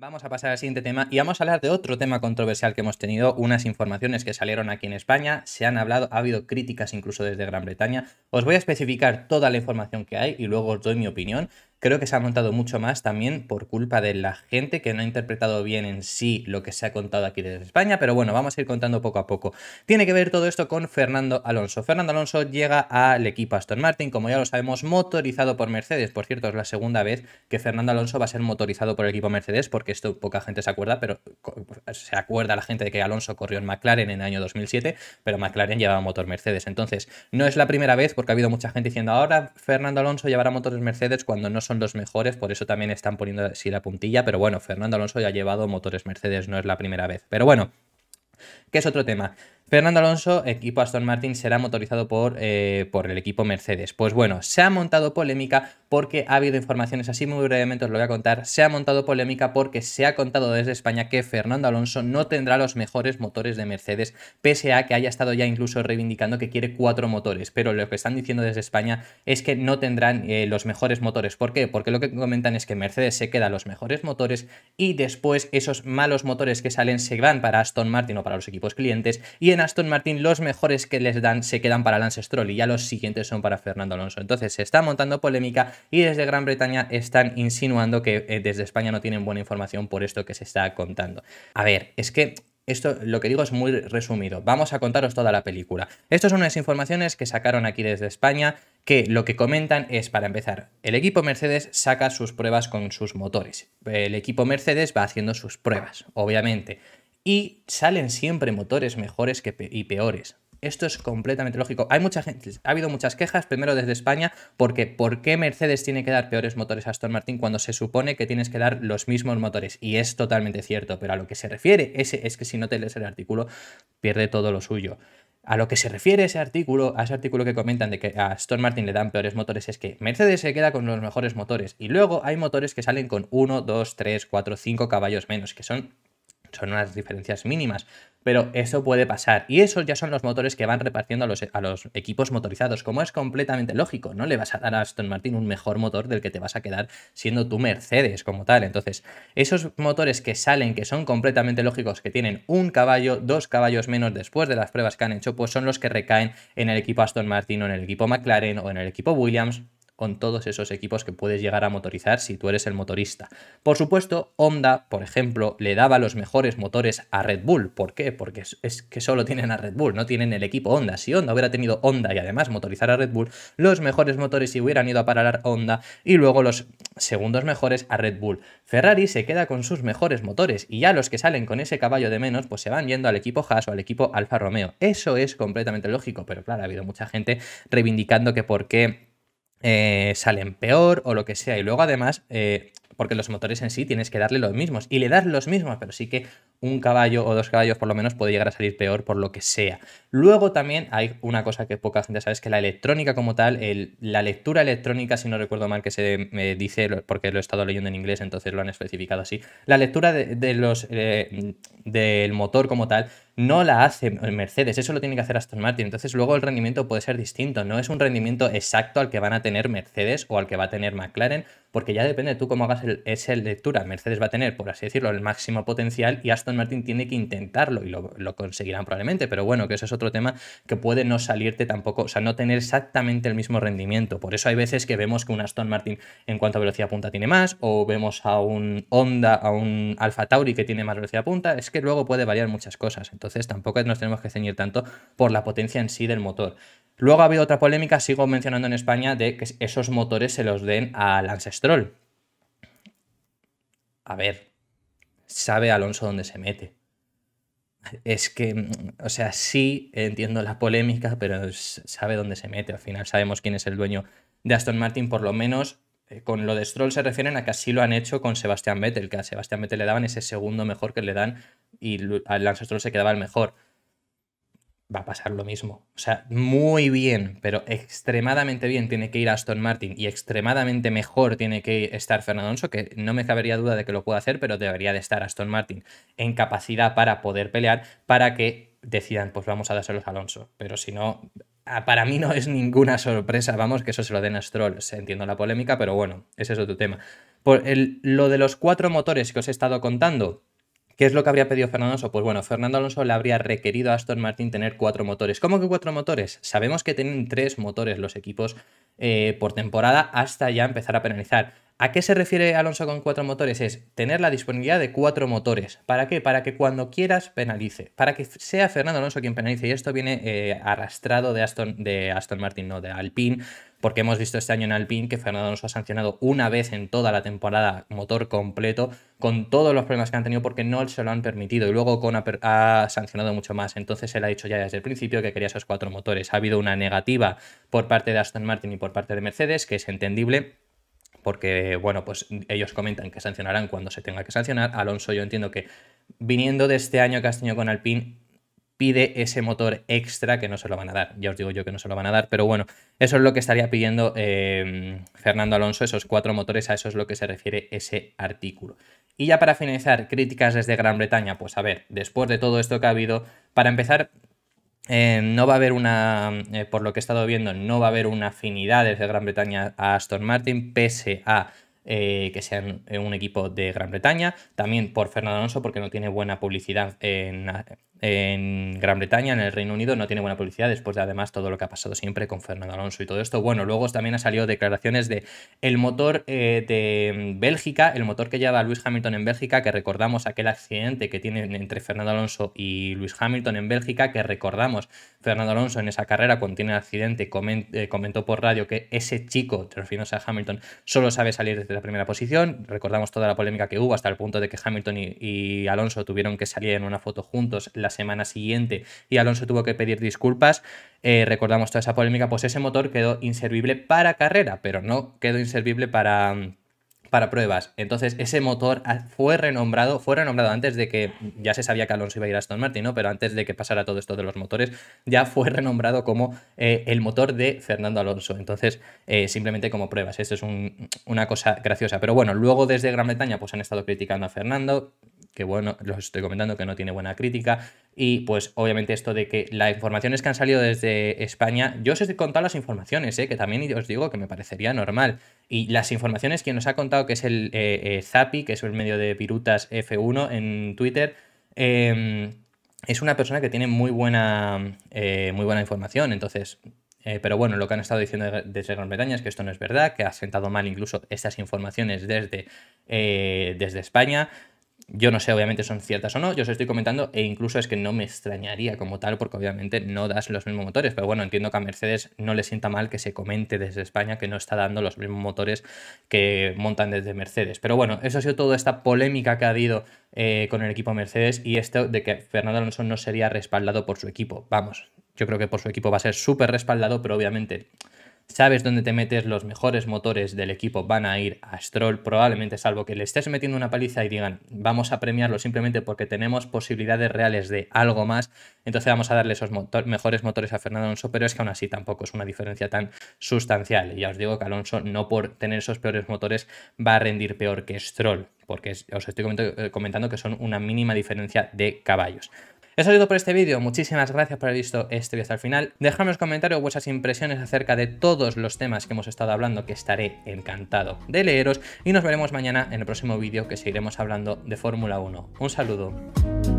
Vamos a pasar al siguiente tema y vamos a hablar de otro tema controversial que hemos tenido, unas informaciones que salieron aquí en España, se han hablado, ha habido críticas incluso desde Gran Bretaña. Os voy a especificar toda la información que hay y luego os doy mi opinión creo que se ha montado mucho más también por culpa de la gente que no ha interpretado bien en sí lo que se ha contado aquí desde España, pero bueno, vamos a ir contando poco a poco. Tiene que ver todo esto con Fernando Alonso. Fernando Alonso llega al equipo Aston Martin, como ya lo sabemos, motorizado por Mercedes. Por cierto, es la segunda vez que Fernando Alonso va a ser motorizado por el equipo Mercedes, porque esto poca gente se acuerda, pero se acuerda la gente de que Alonso corrió en McLaren en el año 2007, pero McLaren llevaba motor Mercedes. Entonces, no es la primera vez, porque ha habido mucha gente diciendo ahora Fernando Alonso llevará motores Mercedes cuando no son los mejores, por eso también están poniendo así la puntilla, pero bueno, Fernando Alonso ya ha llevado motores Mercedes, no es la primera vez. Pero bueno, ¿qué es otro tema. Fernando Alonso, equipo Aston Martin, será motorizado por, eh, por el equipo Mercedes. Pues bueno, se ha montado polémica porque ha habido informaciones, así muy brevemente os lo voy a contar, se ha montado polémica porque se ha contado desde España que Fernando Alonso no tendrá los mejores motores de Mercedes, pese a que haya estado ya incluso reivindicando que quiere cuatro motores, pero lo que están diciendo desde España es que no tendrán eh, los mejores motores. ¿Por qué? Porque lo que comentan es que Mercedes se queda los mejores motores y después esos malos motores que salen se van para Aston Martin o para los equipos clientes y en Aston Martin los mejores que les dan se quedan para Lance Stroll y ya los siguientes son para Fernando Alonso. Entonces se está montando polémica y desde Gran Bretaña están insinuando que eh, desde España no tienen buena información por esto que se está contando. A ver, es que esto lo que digo es muy resumido. Vamos a contaros toda la película. Estas son unas informaciones que sacaron aquí desde España, que lo que comentan es, para empezar, el equipo Mercedes saca sus pruebas con sus motores. El equipo Mercedes va haciendo sus pruebas, obviamente y salen siempre motores mejores que y peores. Esto es completamente lógico. Hay mucha gente, ha habido muchas quejas, primero desde España, porque ¿por qué Mercedes tiene que dar peores motores a Aston Martin cuando se supone que tienes que dar los mismos motores? Y es totalmente cierto, pero a lo que se refiere ese, es que si no te lees el artículo, pierde todo lo suyo. A lo que se refiere ese artículo, a ese artículo que comentan de que a Aston Martin le dan peores motores, es que Mercedes se queda con los mejores motores y luego hay motores que salen con 1, 2, 3, 4, 5 caballos menos, que son son unas diferencias mínimas, pero eso puede pasar. Y esos ya son los motores que van repartiendo a los, a los, equipos motorizados, como es completamente lógico. No le vas a dar a Aston Martin un mejor motor del que te vas a quedar siendo tu Mercedes como tal. Entonces, esos motores que salen, que son completamente lógicos, que tienen un caballo, dos caballos menos después de las pruebas que han hecho, pues son los que recaen en el equipo Aston Martin o en el equipo McLaren o en el equipo Williams con todos esos equipos que puedes llegar a motorizar si tú eres el motorista. Por supuesto, Honda, por ejemplo, le daba los mejores motores a Red Bull. ¿Por qué? Porque es, que solo tienen a Red Bull, no tienen el equipo Honda. Si Honda hubiera tenido Honda y además motorizar a Red Bull, los mejores motores se hubieran ido a parar a Honda y luego los segundos mejores a Red Bull. Ferrari se queda con sus mejores motores y ya los que salen con ese caballo de menos pues se van yendo al equipo Haas o al equipo Alfa Romeo. Eso es completamente lógico, pero claro, ha habido mucha gente reivindicando que por qué eh, salen peor o lo que sea. Y luego además, eh, porque los motores en sí tienes que darle los mismos y le das los mismos, pero sí que un caballo o dos caballos por lo menos puede llegar a salir peor por lo que sea. Luego también hay una cosa que poca gente sabe, es que la electrónica como tal, la lectura electrónica, si no recuerdo mal que se me dice, porque lo he estado leyendo en inglés, entonces lo han especificado así, la lectura de, los, eh, del motor como tal no la hace Mercedes, eso lo tiene que hacer Aston Martin, entonces luego el rendimiento puede ser distinto, no es un rendimiento exacto al que van a tener Mercedes o al que va a tener McLaren porque ya depende de tú cómo hagas esa lectura. Mercedes va a tener, por así decirlo, el máximo potencial y Aston Martin tiene que intentarlo y lo, conseguirán probablemente, pero bueno, que eso es otro tema que puede no salirte tampoco, o sea, no tener exactamente el mismo rendimiento. Por eso hay veces que vemos que un Aston Martin en cuanto a velocidad punta tiene más, o vemos a un Honda, a un Alfa Tauri que tiene más velocidad punta, es que luego puede variar muchas cosas, entonces tampoco nos tenemos que ceñir tanto por la potencia en sí del motor. Luego ha habido otra polémica, sigo mencionando en España, de que esos motores se los den a Lance Stroll. A ver, sabe Alonso dónde se mete. Es que, mm, o sea, sí entiendo la polémica, pero sabe dónde se mete. Al final sabemos quién es el dueño de Aston Martin, por lo menos eh, con lo de Stroll se refieren a que así lo han hecho con Sebastián Vettel, que a Sebastián Vettel le daban ese segundo mejor que le dan y al Lance Stroll se quedaba el mejor va a pasar lo mismo. O sea, muy bien, pero extremadamente bien tiene que ir Aston Martin y extremadamente mejor tiene que estar Fernando Alonso, que no me cabería duda de que lo pueda hacer, pero debería de estar Aston Martin en capacidad para poder pelear, para que decidan, pues vamos a dárselos a Alonso. Pero si no, para mí no es ninguna sorpresa, vamos, que eso se lo den a Stroll. entiendo la polémica, pero bueno, ese es otro tema. Por el, lo de los cuatro motores que os he estado contando, ¿Qué es lo que habría pedido Fernando Alonso? Pues bueno, Fernando Alonso le habría requerido a Aston Martin tener cuatro motores. ¿Cómo que cuatro motores? Sabemos que tienen tres motores los equipos eh, por temporada hasta ya empezar a penalizar. ¿A qué se refiere Alonso con cuatro motores? Es tener la disponibilidad de cuatro motores. ¿Para qué? Para que cuando quieras penalice. Para que sea Fernando Alonso quien penalice. Y esto viene eh, arrastrado de Aston, de Aston Martin, no de Alpine porque hemos visto este año en Alpine que Fernando nos ha sancionado una vez en toda la temporada motor completo, con todos los problemas que han tenido porque no se lo han permitido y luego con ha, sancionado mucho más. Entonces él ha dicho ya desde el principio que quería esos cuatro motores. Ha habido una negativa por parte de Aston Martin y por parte de Mercedes, que es entendible porque, bueno, pues ellos comentan que sancionarán cuando se tenga que sancionar. Alonso, yo entiendo que viniendo de este año que has tenido con Alpine, pide ese motor extra que no se lo van a dar. Ya os digo yo que no se lo van a dar, pero bueno, eso es lo que estaría pidiendo em, Fernando Alonso, esos cuatro motores, a eso es lo que se refiere ese artículo. Y ya para finalizar, críticas desde Gran Bretaña, pues a ver, después de todo esto que ha habido, para empezar, em, no va a haber una, eh, por lo que he estado viendo, no va a haber una afinidad desde Gran Bretaña a Aston Martin, pese a eh, que sean eh, un equipo de Gran Bretaña, también por Fernando Alonso porque no tiene buena publicidad en, Gran Bretaña, en el Reino Unido, no tiene buena publicidad después de además todo lo que ha pasado siempre con Fernando Alonso y todo esto. Bueno, luego también ha salido declaraciones de el motor eh, de Bélgica, el motor que lleva Luis Hamilton en Bélgica, que recordamos aquel accidente que tienen entre Fernando Alonso y Luis Hamilton en Bélgica, que recordamos Fernando Alonso en esa carrera cuando tiene el accidente comentó por radio que ese chico, refiriéndose a Hamilton, solo sabe salir de la primera posición. Recordamos toda la polémica que hubo hasta el punto de que Hamilton y, Alonso tuvieron que salir en una foto juntos la semana siguiente y Alonso tuvo que pedir disculpas. Eh, recordamos toda esa polémica, pues ese motor quedó inservible para carrera, pero no quedó inservible para mm, para pruebas. Entonces, ese motor fue renombrado, fue renombrado antes de que, ya se sabía que Alonso iba a ir a Aston Martin, ¿no? Pero antes de que pasara todo esto de los motores, ya fue renombrado como eh, el motor de Fernando Alonso. Entonces, eh, simplemente como pruebas, eso es una cosa graciosa. Pero bueno, luego desde Gran Bretaña, pues han estado criticando a Fernando, que bueno, los estoy comentando, que no tiene buena crítica. Y pues obviamente esto de que las informaciones que han salido desde España, yo os he contado las informaciones, ¿eh? que también os digo que me parecería normal. Y las informaciones que nos ha contado, que es el eh, eh Zapi, que es el medio de Pirutas F1 en Twitter, em, es una persona que tiene muy buena, eh, muy buena información. Entonces, eh, pero bueno, lo que han estado diciendo desde Gran Bretaña es que esto no es verdad, que ha sentado mal incluso estas informaciones desde, desde España. Yo no sé, obviamente, son ciertas o no. Yo os estoy comentando, e incluso es que no me extrañaría como tal, porque obviamente no das los mismos motores. Pero bueno, entiendo que a Mercedes no le sienta mal que se comente desde España que no está dando los mismos motores que montan desde Mercedes. Pero bueno, eso ha sido toda esta polémica que ha habido eh, con el equipo Mercedes y esto de que Fernando Alonso no sería respaldado por su equipo. Vamos, yo creo que por su equipo va a ser súper respaldado, pero obviamente sabes dónde te metes, los mejores motores del equipo van a ir a Stroll, probablemente salvo que le estés metiendo una paliza y digan, vamos a premiarlo simplemente porque tenemos posibilidades reales de algo más, entonces vamos a darle esos mejores motores a Fernando Alonso, pero es que aún así tampoco es una diferencia tan sustancial. Ya os digo que Alonso no por tener esos peores motores va a rendir peor que Stroll, porque os estoy eh, comentando que son una mínima diferencia de caballos. Eso ha sido por este vídeo, muchísimas gracias por haber visto este vídeo hasta el final. Dejadme en los comentarios vuestras impresiones acerca de todos los temas que hemos estado hablando, que estaré encantado de leeros. Y nos veremos mañana en el próximo vídeo que seguiremos hablando de Fórmula 1. Un saludo.